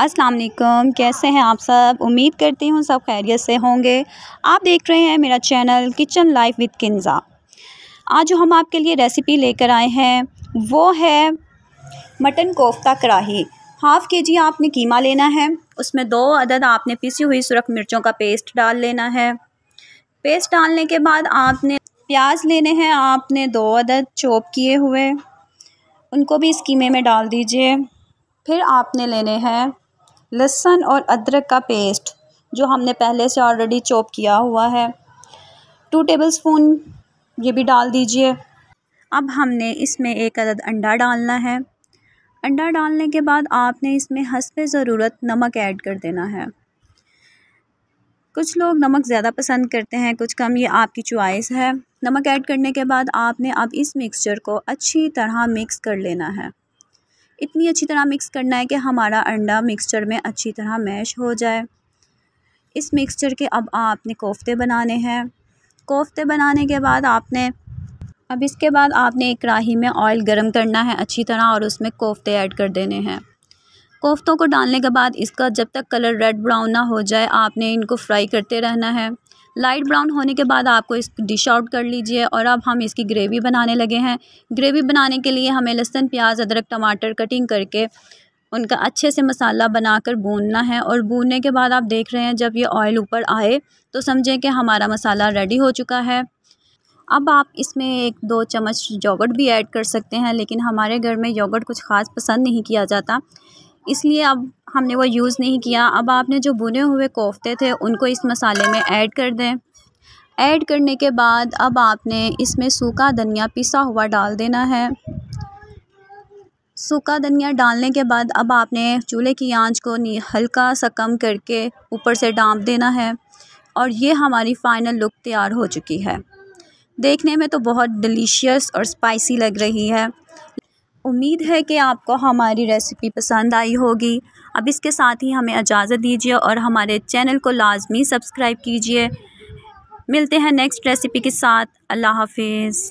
अस्सलाम वालेकुम कैसे हैं आप सब उम्मीद करती हूँ सब खैरियत से होंगे आप देख रहे हैं मेरा channel kitchen life with Kinza आज जो हम आपके लिए रेसिपी लेकर आए हैं वो है मटन कोफ्ता कढ़ाही हाफ़ के जी आपने कीमा लेना है उसमें दो अदद आपने पिसी हुई सुरख मिर्चों का पेस्ट डाल लेना है पेस्ट डालने के बाद आपने प्याज लेने हैं आपने दो अदद चॉप किए हुए उनको भी इस कीमे में डाल दीजिए फिर आपने लेने हैं लहसुन और अदरक का पेस्ट जो हमने पहले से ऑलरेडी चॉप किया हुआ है टू टेबल स्पून ये भी डाल दीजिए अब हमने इसमें एक अदद अंडा डालना है अंडा डालने के बाद आपने इसमें हंसप ज़रूरत नमक ऐड कर देना है कुछ लोग नमक ज़्यादा पसंद करते हैं कुछ कम ये आपकी चॉइस है नमक ऐड करने के बाद आपने अब इस मिक्सचर को अच्छी तरह मिक्स कर लेना है इतनी अच्छी तरह मिक्स करना है कि हमारा अंडा मिक्सचर में अच्छी तरह मैश हो जाए इस मिक्सचर के अब आपने कोफ्ते बनाने हैं कोफ्ते बनाने के बाद आपने अब इसके बाद आपने एक कढ़ाही में ऑयल गर्म करना है अच्छी तरह और उसमें कोफ्ते ऐड कर देने हैं कोफ्तों को डालने के बाद इसका जब तक कलर रेड ब्राउन ना हो जाए आपने इनको फ्राई करते रहना है लाइट ब्राउन होने के बाद आपको इस डिश आउट कर लीजिए और अब हम इसकी ग्रेवी बनाने लगे हैं ग्रेवी बनाने के लिए हमें लहसुन प्याज अदरक टमाटर कटिंग करके उनका अच्छे से मसाला बनाकर भूनना है और भूनने के बाद आप देख रहे हैं जब ये ऑयल ऊपर आए तो समझें कि हमारा मसाला रेडी हो चुका है अब आप इसमें एक दो चम्मच योगर्ट भी ऐड कर सकते हैं लेकिन हमारे घर में योगर्ट कुछ ख़ास पसंद नहीं किया जाता इसलिए अब हमने वो यूज़ नहीं किया अब आपने जो बुने हुए कोफ्ते थे उनको इस मसाले में ऐड कर दें ऐड करने के बाद अब आपने इसमें सूखा धनिया पिसा हुआ डाल देना है सूखा धनिया डालने के बाद अब आपने चूल्हे की आंच को हल्का सा कम करके ऊपर से डांप देना है और ये हमारी फ़ाइनल लुक तैयार हो चुकी है देखने में तो बहुत डिलीशियस और स्पाइसी लग रही है उम्मीद है कि आपको हमारी रेसिपी पसंद आई होगी अब इसके साथ ही हमें इजाज़त दीजिए और हमारे चैनल को लाजमी सब्सक्राइब कीजिए मिलते हैं नेक्स्ट रेसिपी के साथ अल्लाह हाफिज़